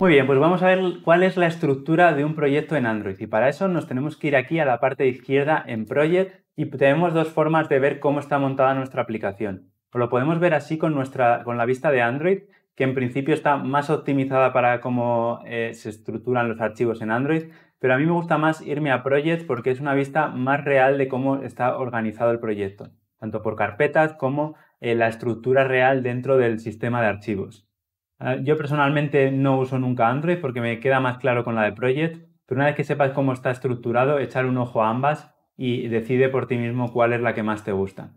Muy bien, pues vamos a ver cuál es la estructura de un proyecto en Android. Y para eso nos tenemos que ir aquí a la parte izquierda en Project y tenemos dos formas de ver cómo está montada nuestra aplicación. Pues lo podemos ver así con, nuestra, con la vista de Android, que en principio está más optimizada para cómo eh, se estructuran los archivos en Android, pero a mí me gusta más irme a Project porque es una vista más real de cómo está organizado el proyecto, tanto por carpetas como eh, la estructura real dentro del sistema de archivos yo personalmente no uso nunca Android porque me queda más claro con la de Project, pero una vez que sepas cómo está estructurado, echar un ojo a ambas y decide por ti mismo cuál es la que más te gusta.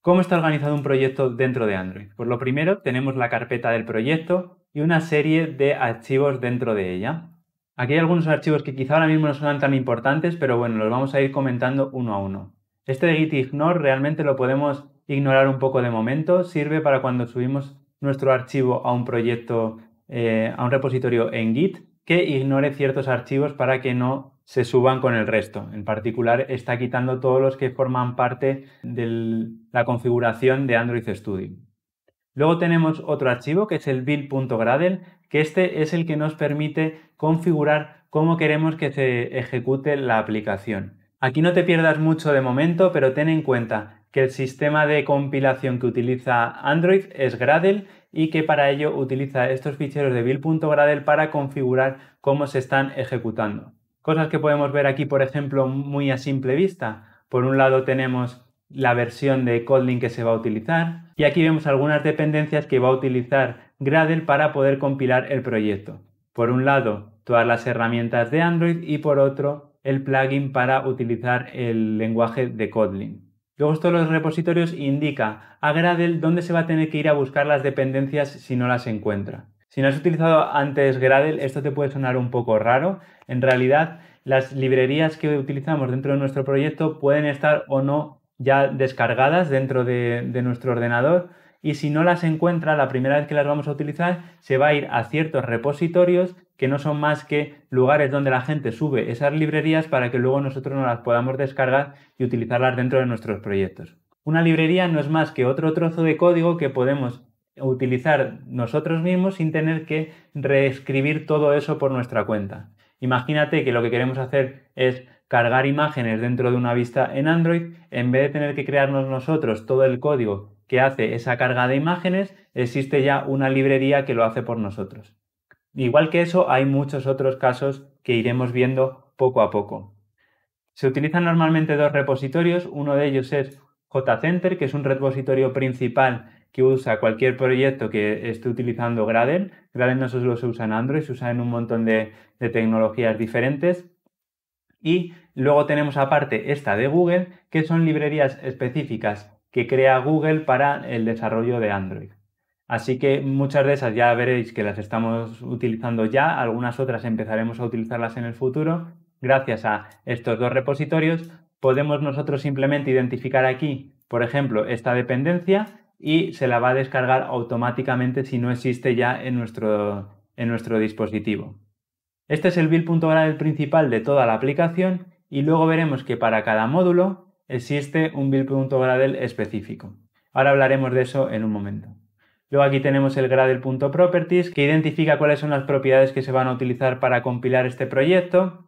¿Cómo está organizado un proyecto dentro de Android? Pues lo primero, tenemos la carpeta del proyecto y una serie de archivos dentro de ella. Aquí hay algunos archivos que quizá ahora mismo no son tan importantes, pero bueno, los vamos a ir comentando uno a uno. Este de gitignore realmente lo podemos ignorar un poco de momento, sirve para cuando subimos nuestro archivo a un proyecto, eh, a un repositorio en Git que ignore ciertos archivos para que no se suban con el resto. En particular, está quitando todos los que forman parte de la configuración de Android Studio. Luego tenemos otro archivo que es el build.gradle, que este es el que nos permite configurar cómo queremos que se ejecute la aplicación. Aquí no te pierdas mucho de momento, pero ten en cuenta que el sistema de compilación que utiliza Android es Gradle y que para ello utiliza estos ficheros de build.gradle para configurar cómo se están ejecutando. Cosas que podemos ver aquí, por ejemplo, muy a simple vista. Por un lado tenemos la versión de Kotlin que se va a utilizar y aquí vemos algunas dependencias que va a utilizar Gradle para poder compilar el proyecto. Por un lado, todas las herramientas de Android y por otro, el plugin para utilizar el lenguaje de Kotlin. Luego esto los repositorios indica a Gradle dónde se va a tener que ir a buscar las dependencias si no las encuentra. Si no has utilizado antes Gradle, esto te puede sonar un poco raro. En realidad, las librerías que utilizamos dentro de nuestro proyecto pueden estar o no ya descargadas dentro de nuestro ordenador y si no las encuentra, la primera vez que las vamos a utilizar, se va a ir a ciertos repositorios que no son más que lugares donde la gente sube esas librerías para que luego nosotros nos las podamos descargar y utilizarlas dentro de nuestros proyectos. Una librería no es más que otro trozo de código que podemos utilizar nosotros mismos sin tener que reescribir todo eso por nuestra cuenta. Imagínate que lo que queremos hacer es cargar imágenes dentro de una vista en Android, en vez de tener que crearnos nosotros todo el código que hace esa carga de imágenes, existe ya una librería que lo hace por nosotros. Igual que eso, hay muchos otros casos que iremos viendo poco a poco. Se utilizan normalmente dos repositorios, uno de ellos es JCenter, que es un repositorio principal que usa cualquier proyecto que esté utilizando Gradle. Gradle no solo se usa en Android, se usa en un montón de, de tecnologías diferentes. Y luego tenemos aparte esta de Google, que son librerías específicas que crea Google para el desarrollo de Android. Así que muchas de esas ya veréis que las estamos utilizando ya, algunas otras empezaremos a utilizarlas en el futuro. Gracias a estos dos repositorios podemos nosotros simplemente identificar aquí, por ejemplo, esta dependencia y se la va a descargar automáticamente si no existe ya en nuestro, en nuestro dispositivo. Este es el build.gradle principal de toda la aplicación y luego veremos que para cada módulo existe un build.gradle específico. Ahora hablaremos de eso en un momento. Luego aquí tenemos el gradle.properties que identifica cuáles son las propiedades que se van a utilizar para compilar este proyecto.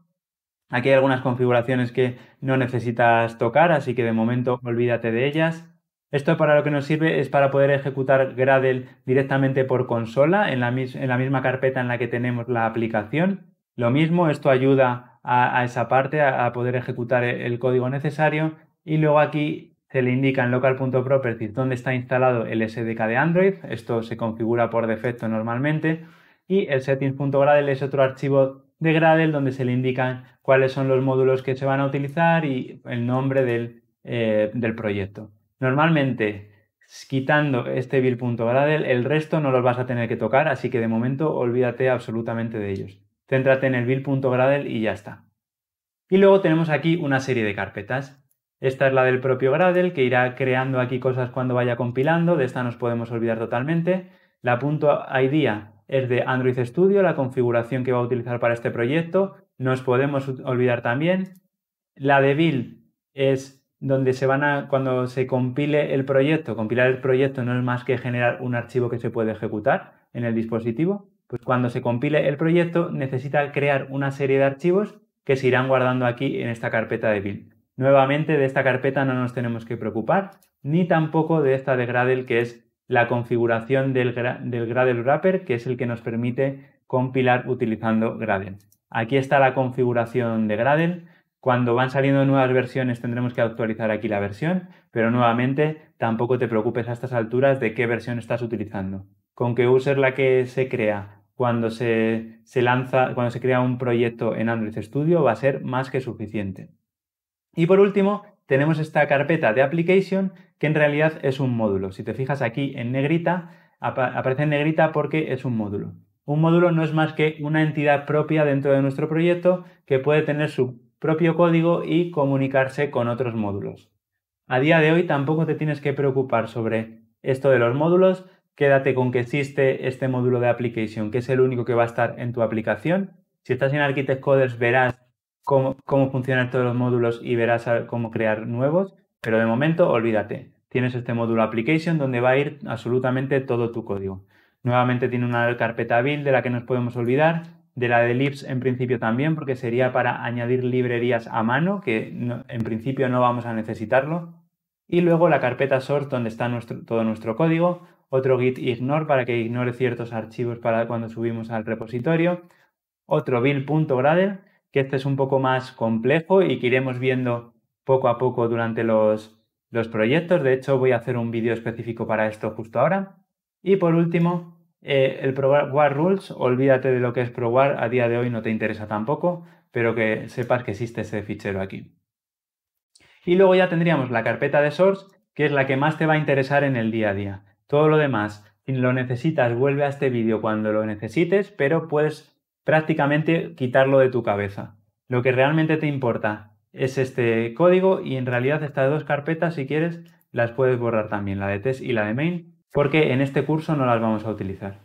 Aquí hay algunas configuraciones que no necesitas tocar, así que de momento olvídate de ellas. Esto para lo que nos sirve es para poder ejecutar Gradle directamente por consola en la, misma carpeta en la que tenemos la aplicación. Lo mismo, esto ayuda a, esa parte, a, poder ejecutar el código necesario y luego aquí se le indica en local.properties dónde está instalado el SDK de Android. Esto se configura por defecto normalmente. Y el settings.gradle es otro archivo de Gradle donde se le indican cuáles son los módulos que se van a utilizar y el nombre del, eh, del proyecto. Normalmente, quitando este build.gradle, el resto no los vas a tener que tocar, así que de momento olvídate absolutamente de ellos. Céntrate en el build.gradle y ya está. Y luego tenemos aquí una serie de carpetas. Esta es la del propio Gradle, que irá creando aquí cosas cuando vaya compilando. De esta nos podemos olvidar totalmente. La punto .idea es de Android Studio, la configuración que va a utilizar para este proyecto. Nos podemos olvidar también. La de build es donde se van a, cuando se compile el proyecto, compilar el proyecto no es más que generar un archivo que se puede ejecutar en el dispositivo. Pues cuando se compile el proyecto necesita crear una serie de archivos que se irán guardando aquí en esta carpeta de build. Nuevamente, de esta carpeta no nos tenemos que preocupar, ni tampoco de esta de Gradle, que es la configuración del, Gradle Wrapper, que es el que nos permite compilar utilizando Gradle. Aquí está la configuración de Gradle. Cuando van saliendo nuevas versiones tendremos que actualizar aquí la versión, pero nuevamente tampoco te preocupes a estas alturas de qué versión estás utilizando. Con que user la que se crea cuando se lanza, cuando se crea un proyecto en Android Studio va a ser más que suficiente. Y por último, tenemos esta carpeta de application que en realidad es un módulo. Si te fijas aquí en negrita, aparece en negrita porque es un módulo. Un módulo no es más que una entidad propia dentro de nuestro proyecto que puede tener su propio código y comunicarse con otros módulos. A día de hoy tampoco te tienes que preocupar sobre esto de los módulos, quédate con que existe este módulo de application, que es el único que va a estar en tu aplicación. Si estás en Architect Coders verás cómo, funcionan todos los módulos y verás cómo crear nuevos, pero de momento olvídate. Tienes este módulo application donde va a ir absolutamente todo tu código. Nuevamente tiene una carpeta build de la que nos podemos olvidar, de la de libs en principio también, porque sería para añadir librerías a mano, que en principio no vamos a necesitarlo. Y luego la carpeta source donde está todo nuestro código, otro git ignore para que ignore ciertos archivos para cuando subimos al repositorio, otro build.gradle que este es un poco más complejo y que iremos viendo poco a poco durante los, los proyectos. De hecho, voy a hacer un vídeo específico para esto justo ahora. Y por último, eh, el War Rules, olvídate de lo que es ProWar, a día de hoy no te interesa tampoco, pero que sepas que existe ese fichero aquí. Y luego ya tendríamos la carpeta de source, que es la que más te va a interesar en el día a día. Todo lo demás, si lo necesitas, vuelve a este vídeo cuando lo necesites, pero puedes prácticamente quitarlo de tu cabeza. Lo que realmente te importa es este código y en realidad estas dos carpetas, si quieres, las puedes borrar también, la de test y la de main, porque en este curso no las vamos a utilizar.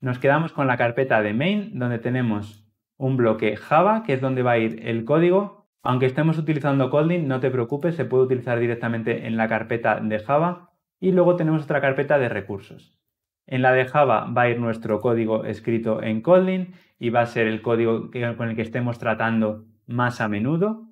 Nos quedamos con la carpeta de main, donde tenemos un bloque Java, que es donde va a ir el código. Aunque estemos utilizando Kotlin, no te preocupes, se puede utilizar directamente en la carpeta de Java. Y luego tenemos otra carpeta de recursos. En la de Java va a ir nuestro código escrito en Kotlin y va a ser el código con el que estemos tratando más a menudo.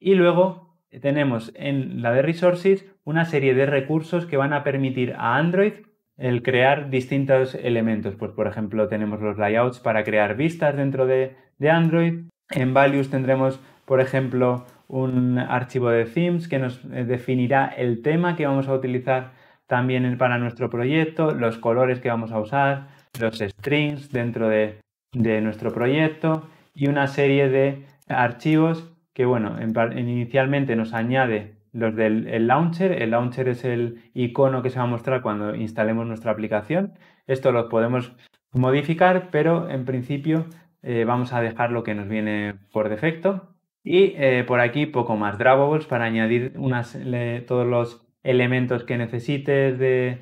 Y luego tenemos en la de Resources una serie de recursos que van a permitir a Android el crear distintos elementos. Pues por ejemplo tenemos los layouts para crear vistas dentro de, de Android. En Values tendremos por ejemplo un archivo de themes que nos eh, definirá el tema que vamos a utilizar también para nuestro proyecto, los colores que vamos a usar, los strings dentro de, nuestro proyecto y una serie de archivos que, bueno, inicialmente nos añade los del launcher. El launcher es el icono que se va a mostrar cuando instalemos nuestra aplicación. Esto lo podemos modificar, pero en principio eh, vamos a dejar lo que nos viene por defecto. Y eh, por aquí poco más, drawables para añadir unas, todos los elementos que necesites de,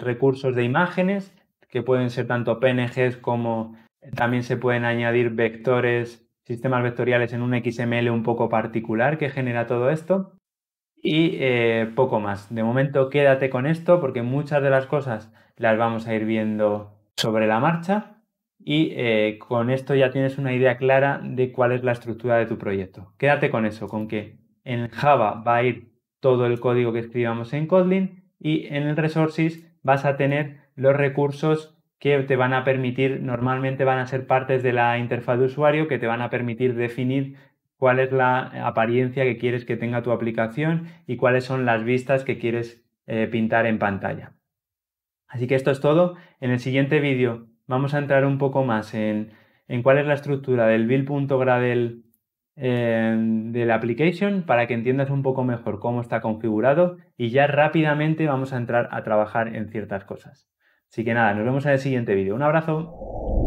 recursos de imágenes, que pueden ser tanto PNGs como eh, también se pueden añadir vectores, sistemas vectoriales en un XML un poco particular que genera todo esto. Y eh, poco más. De momento quédate con esto porque muchas de las cosas las vamos a ir viendo sobre la marcha y eh, con esto ya tienes una idea clara de cuál es la estructura de tu proyecto. Quédate con eso, con que en Java va a ir todo el código que escribamos en Kotlin y en el Resources vas a tener los recursos que te van a permitir, normalmente van a ser partes de la interfaz de usuario que te van a permitir definir cuál es la apariencia que quieres que tenga tu aplicación y cuáles son las vistas que quieres eh, pintar en pantalla. Así que esto es todo. En el siguiente vídeo vamos a entrar un poco más en, en cuál es la estructura del build.gradle eh, de la application para que entiendas un poco mejor cómo está configurado y ya rápidamente vamos a entrar a trabajar en ciertas cosas. Así que nada, nos vemos en el siguiente vídeo. Un abrazo.